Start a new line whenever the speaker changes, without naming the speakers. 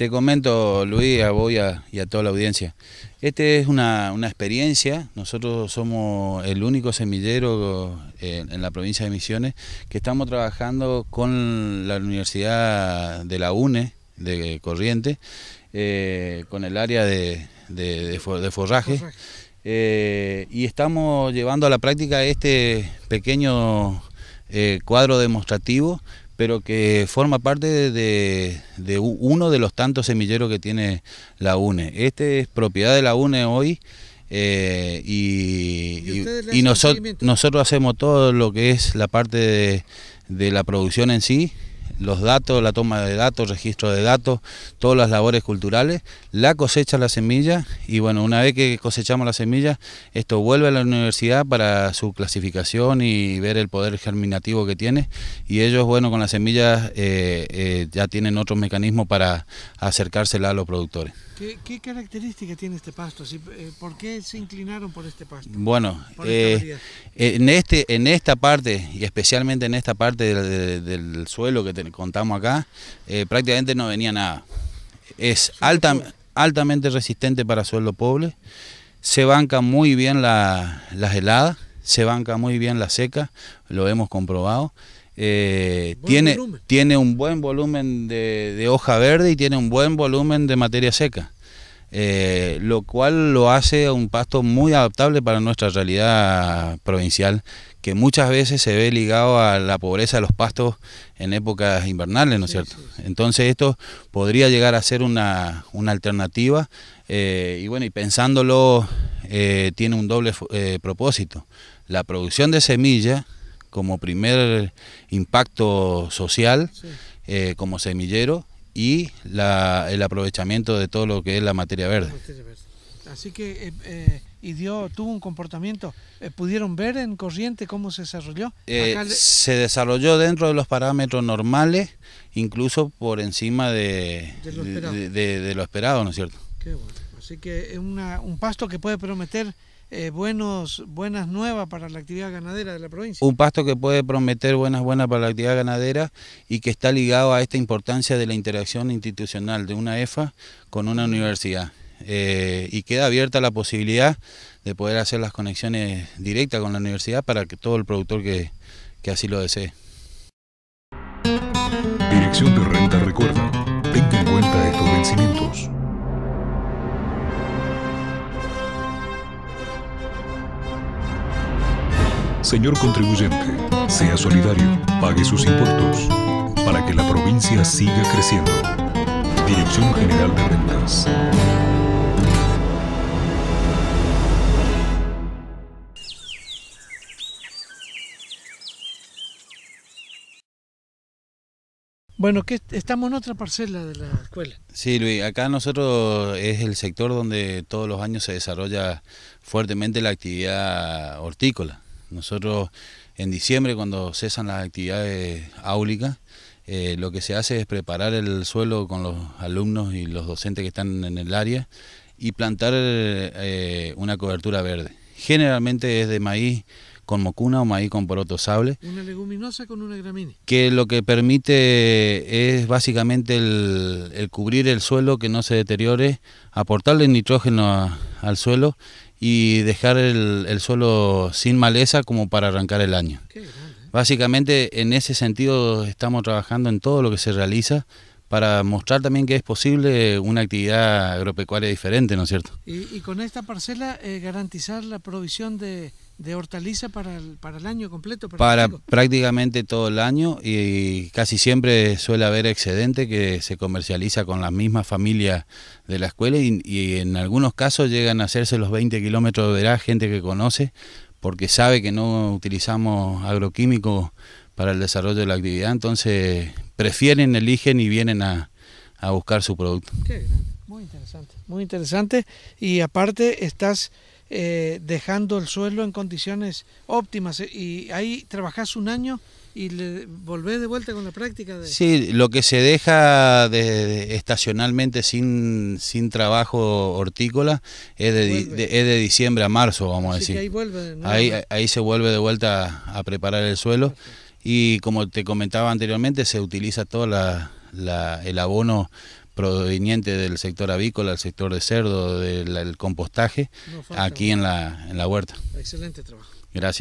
Te comento, Luis, a vos y a, toda la audiencia. Esta es una, experiencia. Nosotros somos el único semillero eh, en, la provincia de Misiones que estamos trabajando con la Universidad de la UNE, de Corrientes, eh, con el área de, forraje. Eh, y estamos llevando a la práctica este pequeño cuadro demostrativo pero que forma parte de, uno de los tantos semilleros que tiene la UNE. Este es propiedad de la UNE hoy eh, y, nosotros, hacemos todo lo que es la parte de la producción en sí los datos, la toma de datos, registro de datos, todas las labores culturales, la cosecha la semilla y bueno, una vez que cosechamos la semilla, esto vuelve a la universidad para su clasificación y ver el poder germinativo que tiene y ellos, bueno, con las semillas eh, eh, ya tienen otro mecanismo para acercársela a los productores. ¿Qué, características
característica tiene este pasto? Eh, ¿Por qué se inclinaron por este pasto? Bueno, eh,
eh, en, este, en esta parte, y especialmente en esta parte del, suelo que contamos acá, prácticamente no venía nada. Es altamente resistente para suelo pobre, se banca muy bien las heladas se banca muy bien la seca, lo hemos comprobado. Eh, tiene, tiene un buen volumen de, hoja verde y tiene un buen volumen de materia seca, eh, lo cual lo hace un pasto muy adaptable para nuestra realidad provincial, que muchas veces se ve ligado a la pobreza de los pastos en épocas invernales, ¿no es cierto? Entonces esto podría llegar a ser una, alternativa eh, y bueno, y pensándolo tiene un doble propósito la producción de semilla como primer impacto social, eh, como semillero, y el aprovechamiento de todo lo que es la materia verde.
Así que, eh, eh, y dio, tuvo un comportamiento, ¿pudieron ver en corriente cómo se desarrolló? Se
desarrolló dentro de los parámetros normales, incluso por encima de, lo, esperado. ¿no es cierto?
Así que es un pasto que puede prometer eh, buenos, buenas nuevas para la actividad ganadera de la provincia. Un
pasto que puede prometer buenas buenas para la actividad ganadera y que está ligado a esta importancia de la interacción institucional de una EFA con una universidad. Eh, y queda abierta la posibilidad de poder hacer las conexiones directas con la universidad para que todo el productor que, que así lo desee.
Dirección de Renta recuerda, tenga en cuenta estos vencimientos. Señor contribuyente, sea solidario, pague sus impuestos para que la provincia siga creciendo. Dirección General de Rentas. Bueno, que estamos en otra parcela de la escuela.
Sí, Luis, acá nosotros es el sector donde todos los años se desarrolla fuertemente la actividad hortícola. Nosotros en diciembre, cuando cesan las actividades áulicas, eh, lo que se hace es preparar el suelo con los alumnos y los docentes que están en el área y plantar eh, una cobertura verde. Generalmente es de maíz con mocuna o maíz con poroto sable.
Una leguminosa con una gramínea.
Que lo que permite es básicamente el, cubrir el suelo, que no se deteriore, aportarle nitrógeno al suelo y dejar el, suelo sin maleza como para arrancar el año. ¿eh? Básicamente en ese sentido estamos trabajando en todo lo que se realiza para mostrar también que es posible una actividad agropecuaria diferente, ¿no es cierto?
Y, con esta parcela eh, garantizar la provisión de, de hortaliza para el, año completo. Para,
prácticamente todo el año y casi siempre suele haber excedente que se comercializa con las mismas familias de la escuela y, en algunos casos llegan a hacerse los 20 kilómetros de verá gente que conoce porque sabe que no utilizamos agroquímicos para el desarrollo de la actividad, entonces prefieren, eligen y vienen a, a buscar su producto.
Qué muy interesante, muy interesante. Y aparte estás eh, dejando el suelo en condiciones óptimas eh, y ahí trabajás un año y volvés de vuelta con la práctica. De...
Sí, lo que se deja de, estacionalmente sin, sin trabajo hortícola es de, es de diciembre a marzo, vamos a decir. ahí, ahí, se vuelve de vuelta a, preparar el suelo. Y como te comentaba anteriormente, se utiliza todo el abono proveniente del sector avícola, el sector de cerdo, del compostaje, aquí en la, en la huerta.
Excelente trabajo.
Gracias.